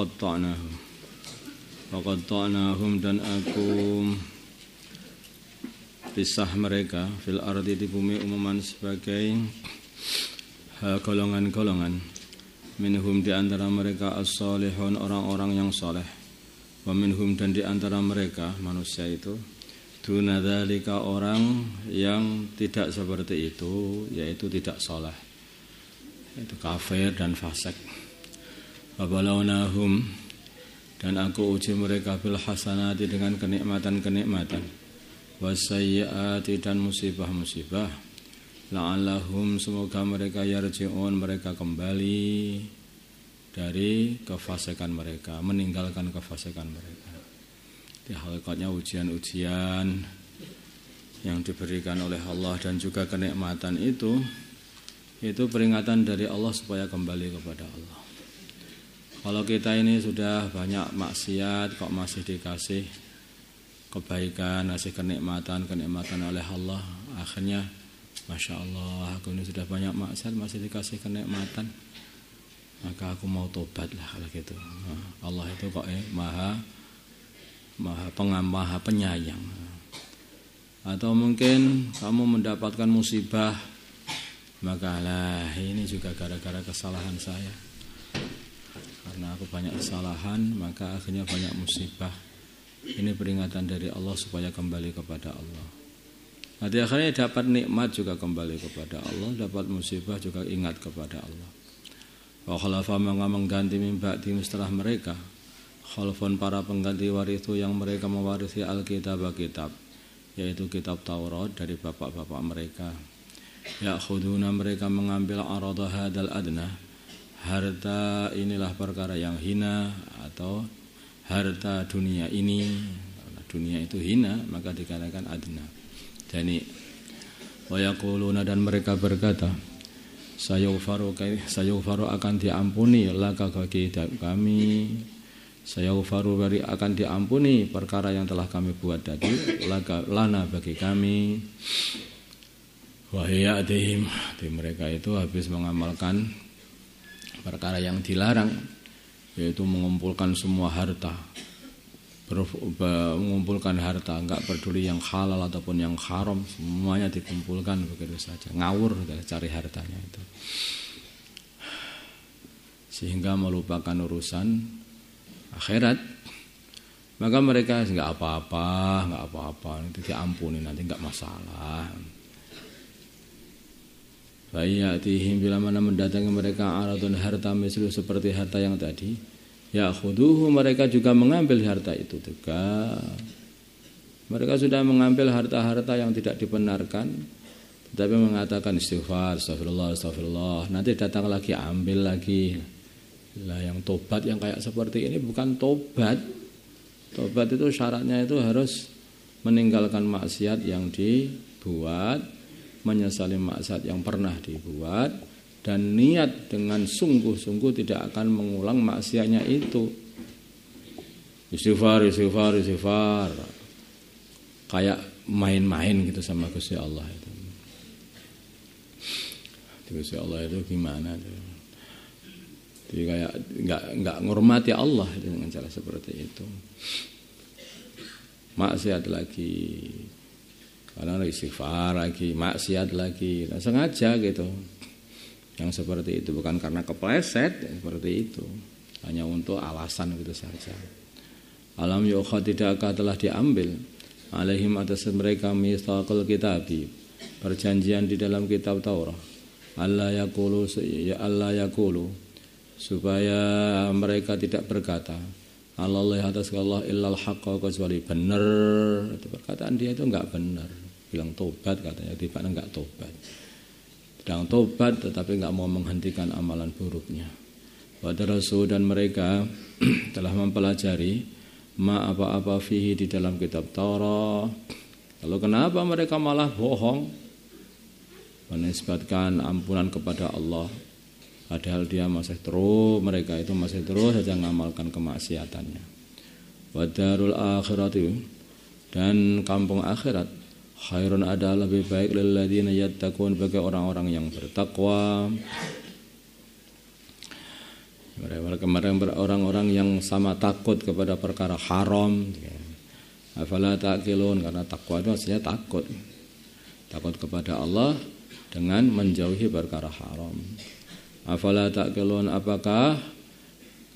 faqatta'nahum faqatta'nahum dan aku pisah mereka fil arti di bumi umuman sebagai golongan-golongan minhum di antara mereka as orang-orang yang soleh wa minhum dan di antara mereka manusia itu dunadhalika orang yang tidak seperti itu yaitu tidak soleh itu kafir dan fasik dan aku uji mereka bil hasanati dengan kenikmatan-kenikmatan wasayyati dan musibah-musibah la'allahum semoga mereka yarji'un mereka kembali dari kefasikan mereka meninggalkan kefasikan mereka di hakikatnya ujian-ujian yang diberikan oleh Allah dan juga kenikmatan itu itu peringatan dari Allah supaya kembali kepada Allah kalau kita ini sudah banyak maksiat kok masih dikasih kebaikan, masih kenikmatan, kenikmatan oleh Allah. Akhirnya Masya Allah aku ini sudah banyak maksiat masih dikasih kenikmatan Maka aku mau tobat lah kalau gitu nah, Allah itu kok eh, maha Maha pengamah, penyayang Atau mungkin kamu mendapatkan musibah Maka lah ini juga gara-gara kesalahan saya karena aku banyak kesalahan maka akhirnya banyak musibah ini peringatan dari Allah supaya kembali kepada Allah nanti akhirnya dapat nikmat juga kembali kepada Allah dapat musibah juga ingat kepada Allah wa mengganti mengganti di setelah mereka khalfon para pengganti itu yang mereka mewarisi alkitab kitab yaitu kitab Taurat dari bapak-bapak mereka ya khuduna mereka mengambil aradha hadal adna harta inilah perkara yang hina atau harta dunia ini dunia itu hina maka dikatakan adna jadi wayakuluna dan mereka berkata sayufaru sayufaru akan diampuni laka bagi kami sayufaru dari akan diampuni perkara yang telah kami buat tadi laka lana bagi kami di mereka itu habis mengamalkan perkara yang dilarang yaitu mengumpulkan semua harta mengumpulkan harta nggak peduli yang halal ataupun yang haram semuanya dikumpulkan begitu saja ngawur cari hartanya itu sehingga melupakan urusan akhirat maka mereka nggak apa-apa nggak apa-apa itu diampuni nanti nggak masalah Bayatihim bila mana mendatangi mereka aradun harta mislu seperti harta yang tadi Ya khuduhu mereka juga mengambil harta itu juga Mereka sudah mengambil harta-harta yang tidak dibenarkan Tetapi mengatakan istighfar, astagfirullah, astagfirullah Nanti datang lagi, ambil lagi Lah yang tobat yang kayak seperti ini bukan tobat Tobat itu syaratnya itu harus meninggalkan maksiat yang dibuat menyesali maksiat yang pernah dibuat dan niat dengan sungguh-sungguh tidak akan mengulang maksiatnya itu. Istighfar, istighfar, istighfar. Kayak main-main gitu sama Gusti Allah itu. Gusti Allah itu gimana tuh? Jadi kayak nggak nggak ngormati Allah dengan cara seperti itu. Maksiat lagi, kadang istighfar lagi maksiat lagi nah, sengaja gitu yang seperti itu bukan karena kepleset ya, seperti itu hanya untuk alasan gitu saja alam yukha tidakkah telah diambil alaihim atas mereka kita kitabi perjanjian di dalam kitab Taurah Allah yakulu ya Allah yakulu supaya mereka tidak berkata Allah atas Allah illal haqqa kecuali benar perkataan dia itu enggak benar bilang tobat katanya tiba nggak tobat sedang tobat tetapi nggak mau menghentikan amalan buruknya pada Rasul dan mereka telah mempelajari ma apa-apa fihi di dalam kitab Taurat lalu kenapa mereka malah bohong menisbatkan ampunan kepada Allah padahal dia masih terus mereka itu masih terus saja mengamalkan kemaksiatannya wadarul akhirat dan kampung akhirat khairun ada lebih baik lilladzina yattaqun bagi orang-orang yang bertakwa kemarin orang-orang yang sama takut kepada perkara haram afala taqilun karena takwa itu maksudnya takut takut kepada Allah dengan menjauhi perkara haram afala taqilun apakah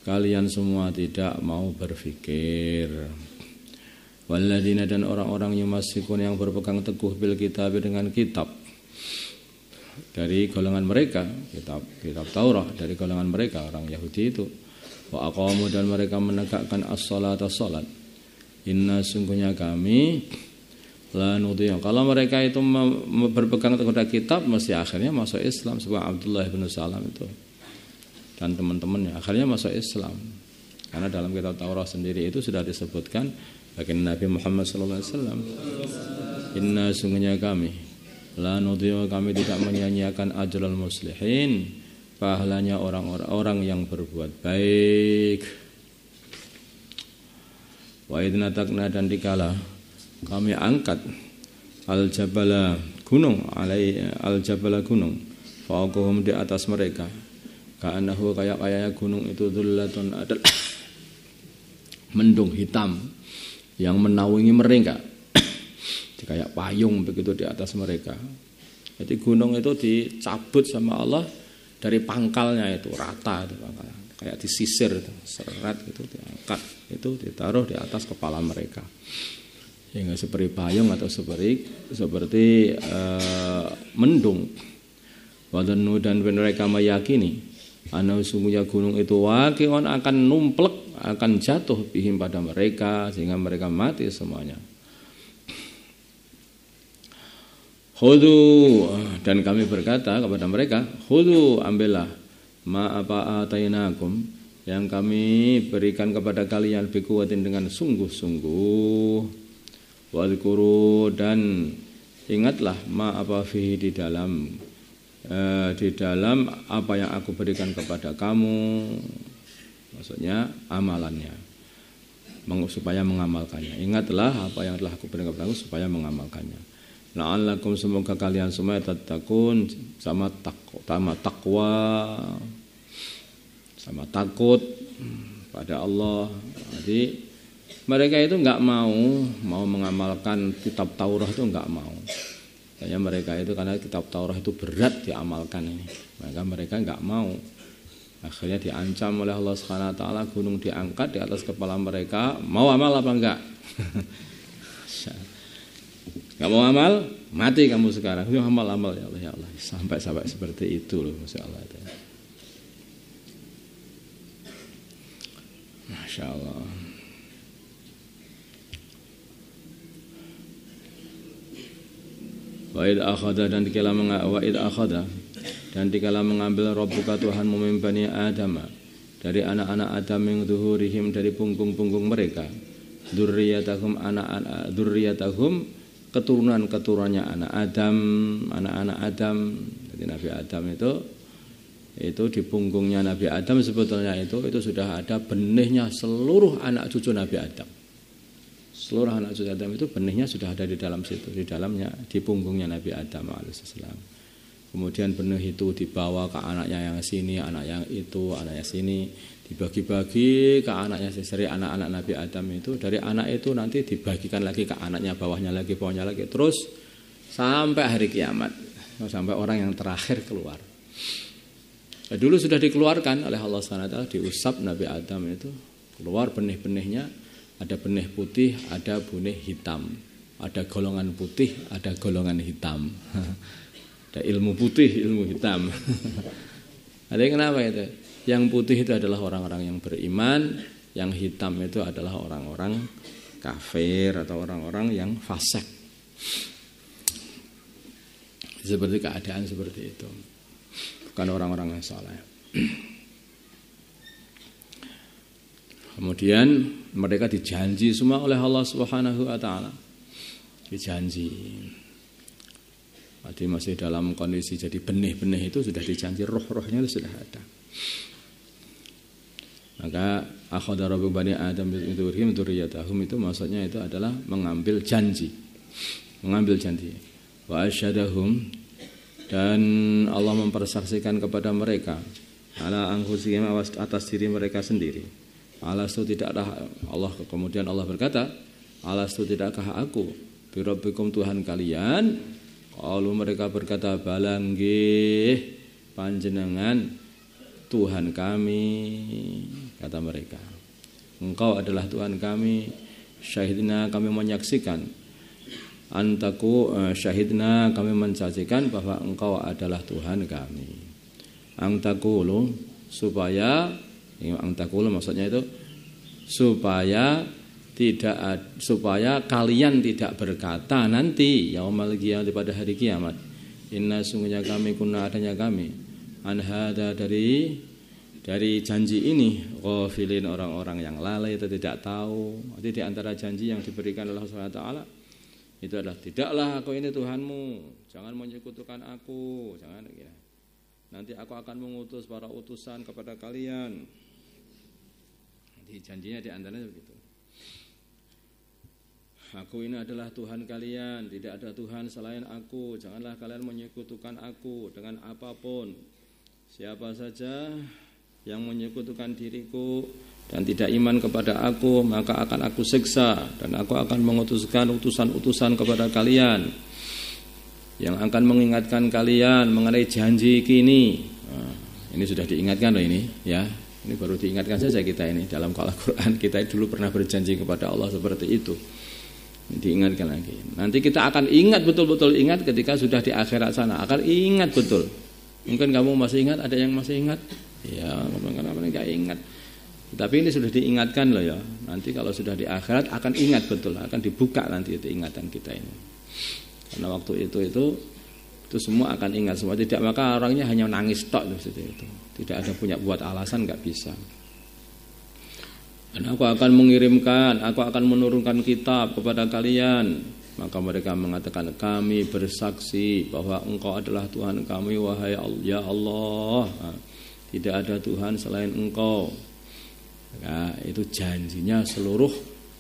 kalian semua tidak mau berpikir Waladina dan orang-orang yang masih yumasikun yang berpegang teguh bil kitab dengan kitab dari golongan mereka kitab kitab Taurat dari golongan mereka orang Yahudi itu wa aqamu dan mereka menegakkan as-salata salat inna sungguhnya kami la yang kalau mereka itu berpegang teguh pada kitab mesti akhirnya masuk Islam sebab Abdullah bin Salam itu dan teman-temannya akhirnya masuk Islam karena dalam kitab Taurat sendiri itu sudah disebutkan Lakin Nabi Muhammad SAW, inna sungguhnya kami la nudhiwa kami tidak menyanyiakan ajral muslihin pahalanya orang-orang yang berbuat baik. Wa idna takna dan dikala kami angkat al jabala gunung alai al jabala gunung fauqahum di atas mereka Ka'anahu kayak kayaknya gunung itu Dullatun adalah mendung hitam yang menaungi mereka kayak payung begitu di atas mereka jadi gunung itu dicabut sama Allah dari pangkalnya itu rata itu pangkal kayak disisir itu, serat itu diangkat itu ditaruh di atas kepala mereka hingga seperti payung atau seperti seperti uh, mendung wadanu dan mereka meyakini anu sungguhnya gunung itu wakion akan numplek akan jatuh bihim pada mereka sehingga mereka mati semuanya. Hudu dan kami berkata kepada mereka, hudu ambillah ma apa atainakum yang kami berikan kepada kalian bikuatin dengan sungguh-sungguh. walikuru dan ingatlah ma apa fihi di dalam eh, di dalam apa yang aku berikan kepada kamu maksudnya amalannya supaya mengamalkannya ingatlah apa yang telah aku perintahkan supaya mengamalkannya la'allakum semoga kalian semua tatakun sama takut sama takwa sama takut pada Allah jadi mereka itu nggak mau mau mengamalkan kitab Taurat itu nggak mau Karena mereka itu karena kitab Taurat itu berat diamalkan ini maka mereka nggak mau Akhirnya diancam oleh Allah Subhanahu wa taala gunung diangkat di atas kepala mereka, mau amal apa enggak? Enggak mau amal, mati kamu sekarang. Ya amal amal ya Allah ya Allah. Sampai sampai seperti itu loh Masya Allah. Masya Allah. Wa id dan dikala wa id dan dikala mengambil robuka Tuhan memimpani Adam dari anak-anak Adam yang zuhurihim dari punggung-punggung mereka. Durriyatahum anak-anak durriyatahum keturunan-keturunannya anak Adam, anak-anak Adam. Jadi Nabi Adam itu itu di punggungnya Nabi Adam sebetulnya itu itu sudah ada benihnya seluruh anak cucu Nabi Adam seluruh anak cucu Adam itu benihnya sudah ada di dalam situ di dalamnya di punggungnya Nabi Adam alaihissalam Kemudian benih itu dibawa ke anaknya yang sini, anak yang itu, anak yang sini, dibagi-bagi ke anaknya seseri anak-anak Nabi Adam itu dari anak itu nanti dibagikan lagi ke anaknya bawahnya lagi bawahnya lagi terus sampai hari kiamat sampai orang yang terakhir keluar nah, dulu sudah dikeluarkan oleh Allah SWT diusap Nabi Adam itu keluar benih-benihnya ada benih putih ada benih hitam ada golongan putih ada golongan hitam Ada ilmu putih, ilmu hitam. Ada yang kenapa itu? Yang putih itu adalah orang-orang yang beriman, yang hitam itu adalah orang-orang kafir atau orang-orang yang fasik. Seperti keadaan seperti itu. Bukan orang-orang yang salah. Kemudian mereka dijanji semua oleh Allah Subhanahu wa taala. Dijanji. Tadi masih dalam kondisi jadi benih-benih itu sudah dijanji roh-rohnya itu sudah ada. Maka akhadha rabbu bani adam bidzurrihim turiyatahum itu maksudnya itu adalah mengambil janji. Mengambil janji. Wa asyadahum dan Allah mempersaksikan kepada mereka ala awas atas diri mereka sendiri. Alas itu tidaklah Allah kemudian Allah berkata, alas itu tidakkah aku birabbikum Tuhan kalian Lalu mereka berkata balanggi panjenengan Tuhan kami kata mereka engkau adalah Tuhan kami syahidna kami menyaksikan antaku eh, syahidna kami mensaksikan bahwa engkau adalah Tuhan kami antaku supaya antaku maksudnya itu supaya tidak supaya kalian tidak berkata nanti yaumal qiyamah pada hari kiamat inna sungguhnya kami kuna adanya kami anhada dari dari janji ini ghafilin orang-orang yang lalai atau tidak tahu jadi di antara janji yang diberikan oleh Allah SWT itu adalah tidaklah aku ini Tuhanmu jangan menyekutukan aku jangan ya. nanti aku akan mengutus para utusan kepada kalian jadi janjinya di antaranya begitu Aku ini adalah Tuhan kalian, tidak ada Tuhan selain aku. Janganlah kalian menyekutukan aku dengan apapun. Siapa saja yang menyekutukan diriku dan tidak iman kepada aku, maka akan aku seksa dan aku akan mengutuskan utusan-utusan kepada kalian yang akan mengingatkan kalian mengenai janji kini. Nah, ini sudah diingatkan loh ini, ya. Ini baru diingatkan saja kita ini dalam Al-Qur'an kita dulu pernah berjanji kepada Allah seperti itu diingatkan lagi. Nanti kita akan ingat betul-betul ingat ketika sudah di akhirat sana. Akan ingat betul. Mungkin kamu masih ingat, ada yang masih ingat? Ya, kenapa enggak ingat. Tapi ini sudah diingatkan loh ya. Nanti kalau sudah di akhirat akan ingat betul, akan dibuka nanti itu ingatan kita ini. Karena waktu itu itu itu semua akan ingat semua. Tidak maka orangnya hanya nangis tok itu. Tidak ada punya buat alasan nggak bisa. Dan aku akan mengirimkan, aku akan menurunkan kitab kepada kalian. Maka mereka mengatakan kami bersaksi bahwa engkau adalah Tuhan kami wahai ya Allah. Tidak ada Tuhan selain engkau. Nah, itu janjinya seluruh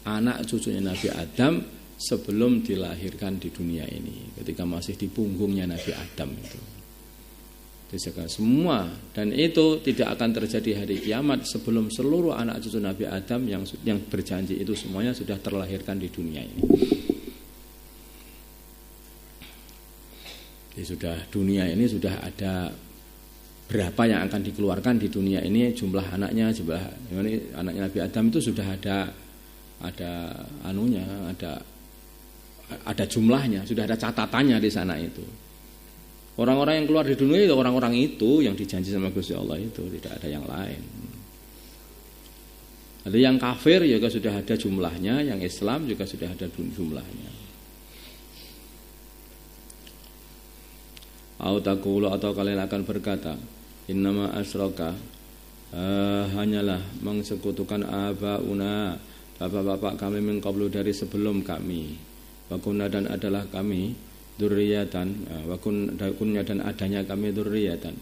anak cucunya Nabi Adam sebelum dilahirkan di dunia ini ketika masih di punggungnya Nabi Adam itu dijaga semua dan itu tidak akan terjadi hari kiamat sebelum seluruh anak cucu Nabi Adam yang yang berjanji itu semuanya sudah terlahirkan di dunia ini. Jadi ya sudah dunia ini sudah ada berapa yang akan dikeluarkan di dunia ini jumlah anaknya jumlah ini anaknya Nabi Adam itu sudah ada ada anunya ada ada jumlahnya sudah ada catatannya di sana itu Orang-orang yang keluar di dunia itu orang-orang itu yang dijanji sama Gusti Allah itu, tidak ada yang lain. Ada yang kafir juga sudah ada jumlahnya, yang Islam juga sudah ada jumlahnya. Autakulu atau kalian akan berkata, Innama asroka eh, hanyalah mengsekutukan abauna bapak-bapak kami mengkoblu dari sebelum kami. Bakuna dan adalah kami durriyatan eh, wa dan adanya kami durriyatan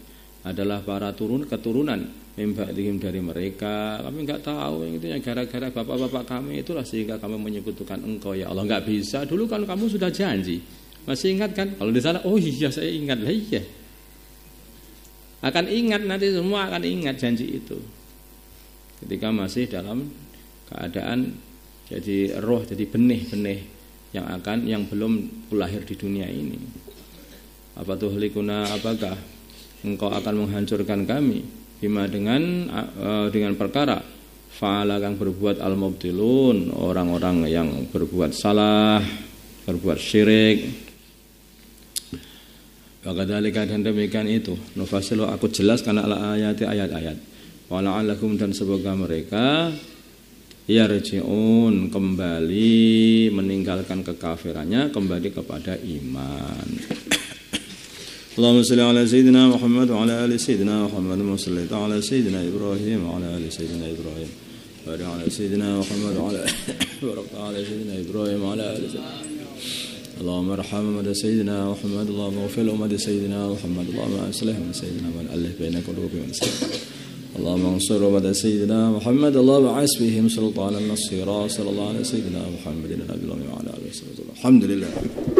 adalah para turun keturunan mimba'dihim dari mereka kami nggak tahu itu ya gara-gara bapak-bapak kami itulah sehingga kami menyebutkan engkau ya Allah nggak bisa dulu kan kamu sudah janji masih ingat kan kalau di sana oh iya saya ingat lah iya akan ingat nanti semua akan ingat janji itu ketika masih dalam keadaan jadi roh jadi benih-benih yang akan yang belum lahir di dunia ini. Apa tuh likuna apakah engkau akan menghancurkan kami bima dengan uh, dengan perkara faala kang berbuat al mubtilun orang-orang yang berbuat salah, berbuat syirik. Wakadhalika dan demikian itu Nufasilu aku jelaskan ala ayat ayat-ayat Wala'alakum dan semoga mereka yarji'un kembali meninggalkan kekafirannya kembali kepada iman Allahumma salli ala sayyidina Muhammad wa ala ali sayyidina Muhammad wa salli ala sayyidina Ibrahim wa ala ali sayyidina Ibrahim wa ala sayyidina Muhammad wa ala ala sayyidina Ibrahim wa ala ali اللهم ارحم مدى سيدنا محمد اللهم اغفر سيدنا محمد اللهم اصلح سيدنا من الف بين قلوبهم اللهم انصر ومدى سيدنا محمد اللهم اعز بهم سلطانا نصيرا صلى الله على سيدنا محمد النبي وعلى اله وصحبه الحمد لله